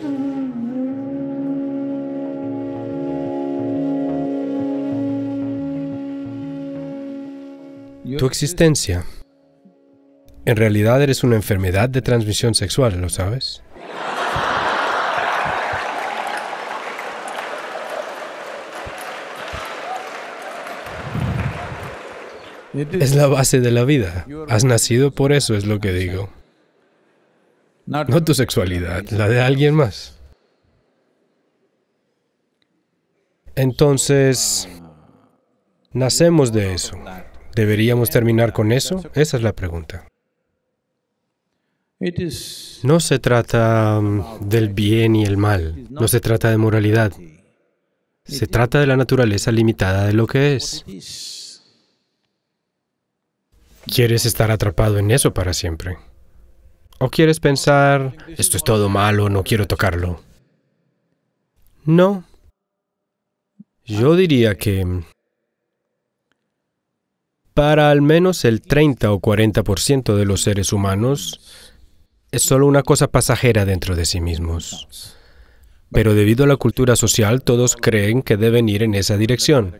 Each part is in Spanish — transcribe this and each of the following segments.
Tu existencia. En realidad eres una enfermedad de transmisión sexual, ¿lo sabes? Es la base de la vida. Has nacido por eso, es lo que digo. No tu sexualidad, la de alguien más. Entonces, nacemos de eso. ¿Deberíamos terminar con eso? Esa es la pregunta. No se trata um, del bien y el mal, no se trata de moralidad. Se trata de la naturaleza limitada de lo que es. Quieres estar atrapado en eso para siempre. ¿O quieres pensar, esto es todo malo, no quiero tocarlo? No. Yo diría que para al menos el 30 o 40% de los seres humanos es solo una cosa pasajera dentro de sí mismos. Pero debido a la cultura social, todos creen que deben ir en esa dirección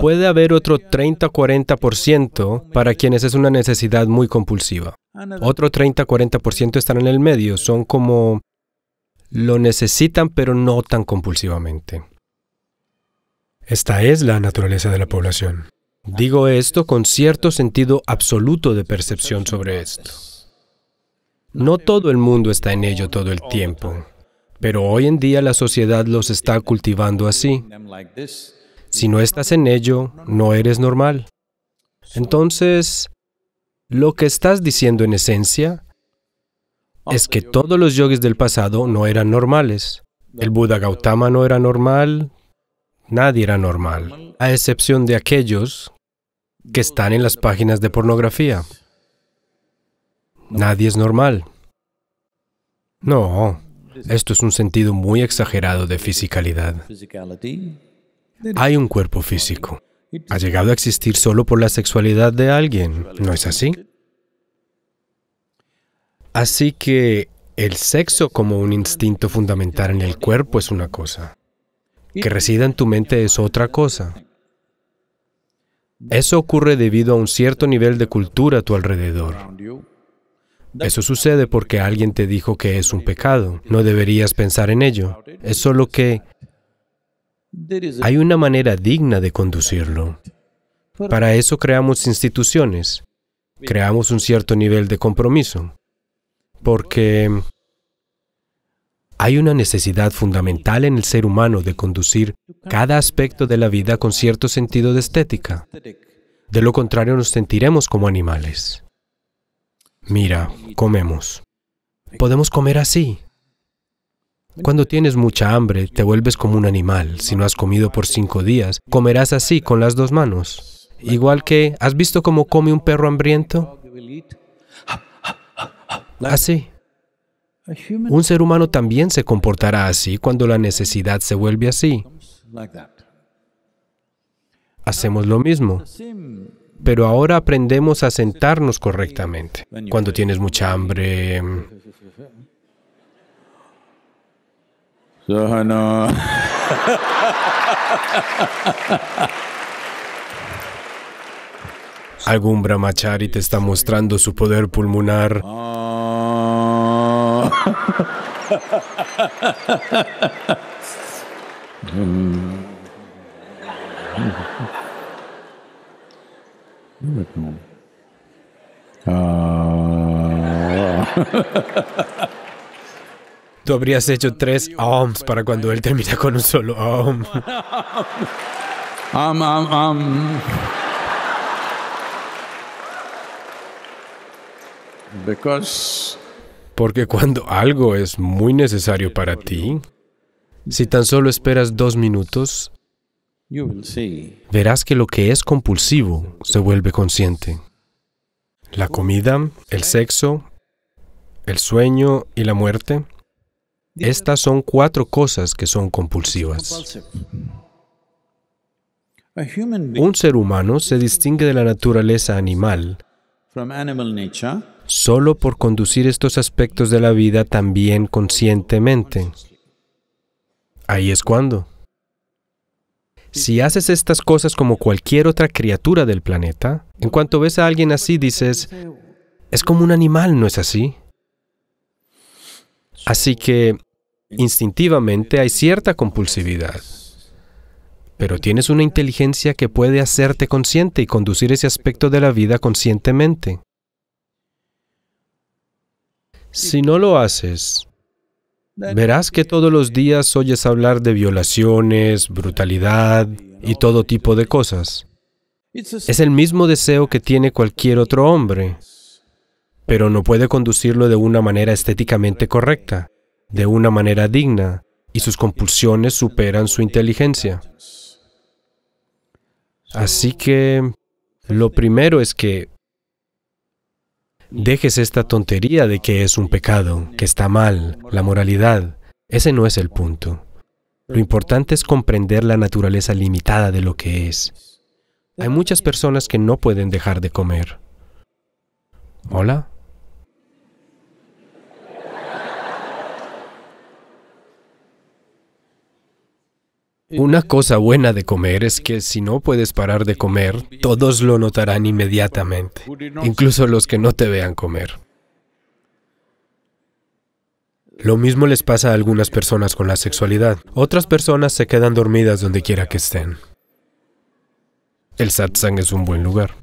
puede haber otro 30-40% para quienes es una necesidad muy compulsiva. Otro 30-40% están en el medio, son como lo necesitan pero no tan compulsivamente. Esta es la naturaleza de la población. Digo esto con cierto sentido absoluto de percepción sobre esto. No todo el mundo está en ello todo el tiempo, pero hoy en día la sociedad los está cultivando así. Si no estás en ello, no eres normal. Entonces, lo que estás diciendo en esencia es que todos los yogis del pasado no eran normales. El Buda Gautama no era normal, nadie era normal, a excepción de aquellos que están en las páginas de pornografía. Nadie es normal. No, esto es un sentido muy exagerado de fisicalidad. Hay un cuerpo físico. Ha llegado a existir solo por la sexualidad de alguien, ¿no es así? Así que el sexo como un instinto fundamental en el cuerpo es una cosa. Que resida en tu mente es otra cosa. Eso ocurre debido a un cierto nivel de cultura a tu alrededor. Eso sucede porque alguien te dijo que es un pecado. No deberías pensar en ello. Es solo que hay una manera digna de conducirlo. Para eso creamos instituciones, creamos un cierto nivel de compromiso, porque hay una necesidad fundamental en el ser humano de conducir cada aspecto de la vida con cierto sentido de estética. De lo contrario nos sentiremos como animales. Mira, comemos. Podemos comer así, cuando tienes mucha hambre, te vuelves como un animal. Si no has comido por cinco días, comerás así con las dos manos. Igual que, ¿has visto cómo come un perro hambriento? Así. Un ser humano también se comportará así cuando la necesidad se vuelve así. Hacemos lo mismo. Pero ahora aprendemos a sentarnos correctamente. Cuando tienes mucha hambre, no Algún brahmachari te está mostrando su poder pulmonar. Ah. Mm. Ah habrías hecho tres ohms para cuando él termina con un solo ohm. Um, Porque cuando algo es muy necesario para ti, si tan solo esperas dos minutos, verás que lo que es compulsivo se vuelve consciente. La comida, el sexo, el sueño y la muerte estas son cuatro cosas que son compulsivas. Un ser humano se distingue de la naturaleza animal solo por conducir estos aspectos de la vida también conscientemente. Ahí es cuando. Si haces estas cosas como cualquier otra criatura del planeta, en cuanto ves a alguien así dices, es como un animal, ¿no es así? Así que instintivamente hay cierta compulsividad, pero tienes una inteligencia que puede hacerte consciente y conducir ese aspecto de la vida conscientemente. Si no lo haces, verás que todos los días oyes hablar de violaciones, brutalidad y todo tipo de cosas. Es el mismo deseo que tiene cualquier otro hombre pero no puede conducirlo de una manera estéticamente correcta, de una manera digna, y sus compulsiones superan su inteligencia. Así que lo primero es que dejes esta tontería de que es un pecado, que está mal, la moralidad. Ese no es el punto. Lo importante es comprender la naturaleza limitada de lo que es. Hay muchas personas que no pueden dejar de comer. ¿Hola? Una cosa buena de comer es que si no puedes parar de comer, todos lo notarán inmediatamente, incluso los que no te vean comer. Lo mismo les pasa a algunas personas con la sexualidad. Otras personas se quedan dormidas donde quiera que estén. El satsang es un buen lugar.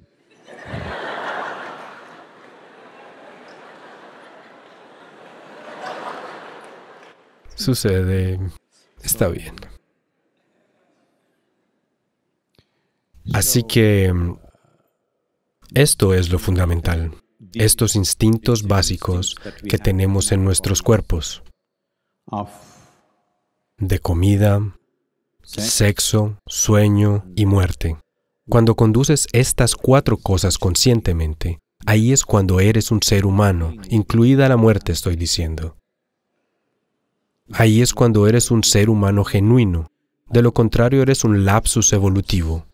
Sucede. Está bien. Así que esto es lo fundamental, estos instintos básicos que tenemos en nuestros cuerpos, de comida, sexo, sueño y muerte. Cuando conduces estas cuatro cosas conscientemente, ahí es cuando eres un ser humano, incluida la muerte estoy diciendo. Ahí es cuando eres un ser humano genuino, de lo contrario eres un lapsus evolutivo.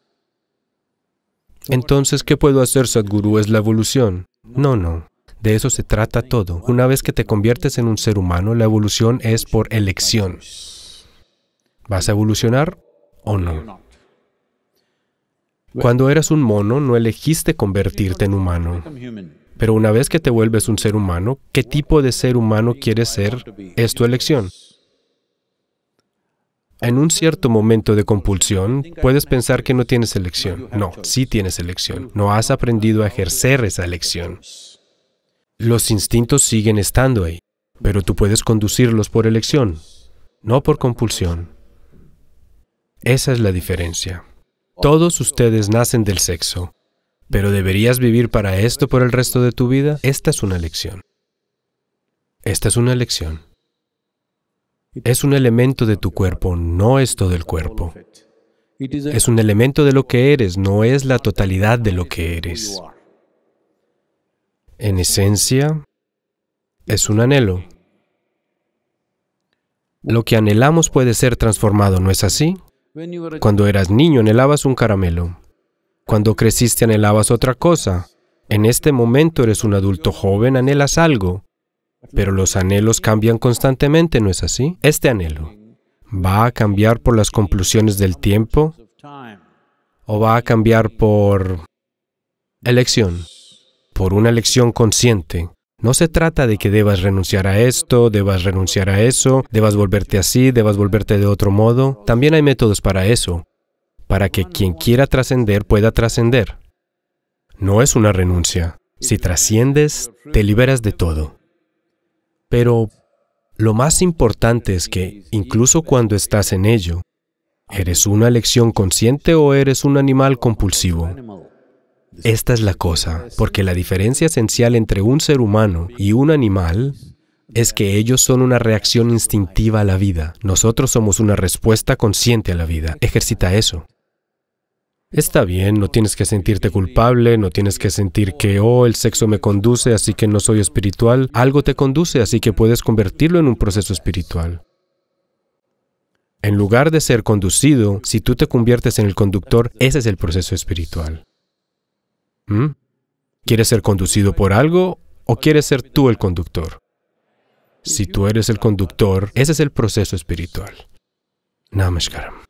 Entonces, ¿qué puedo hacer, Sadhguru? Es la evolución. No, no. De eso se trata todo. Una vez que te conviertes en un ser humano, la evolución es por elección. ¿Vas a evolucionar o no? Cuando eras un mono, no elegiste convertirte en humano. Pero una vez que te vuelves un ser humano, ¿qué tipo de ser humano quieres ser? Es tu elección. En un cierto momento de compulsión, puedes pensar que no tienes elección. No, sí tienes elección. No has aprendido a ejercer esa elección. Los instintos siguen estando ahí, pero tú puedes conducirlos por elección, no por compulsión. Esa es la diferencia. Todos ustedes nacen del sexo, pero ¿deberías vivir para esto por el resto de tu vida? Esta es una elección. Esta es una elección. Es un elemento de tu cuerpo, no es todo el cuerpo. Es un elemento de lo que eres, no es la totalidad de lo que eres. En esencia, es un anhelo. Lo que anhelamos puede ser transformado, ¿no es así? Cuando eras niño anhelabas un caramelo. Cuando creciste anhelabas otra cosa. En este momento eres un adulto joven, anhelas algo. Pero los anhelos cambian constantemente, ¿no es así? Este anhelo va a cambiar por las conclusiones del tiempo o va a cambiar por elección, por una elección consciente. No se trata de que debas renunciar a esto, debas renunciar a eso, debas volverte así, debas volverte de otro modo. También hay métodos para eso, para que quien quiera trascender pueda trascender. No es una renuncia. Si trasciendes, te liberas de todo. Pero lo más importante es que, incluso cuando estás en ello, ¿eres una elección consciente o eres un animal compulsivo? Esta es la cosa, porque la diferencia esencial entre un ser humano y un animal es que ellos son una reacción instintiva a la vida. Nosotros somos una respuesta consciente a la vida. Ejercita eso. Está bien, no tienes que sentirte culpable, no tienes que sentir que, oh, el sexo me conduce, así que no soy espiritual. Algo te conduce, así que puedes convertirlo en un proceso espiritual. En lugar de ser conducido, si tú te conviertes en el conductor, ese es el proceso espiritual. ¿Mm? ¿Quieres ser conducido por algo o quieres ser tú el conductor? Si tú eres el conductor, ese es el proceso espiritual. Namaskaram.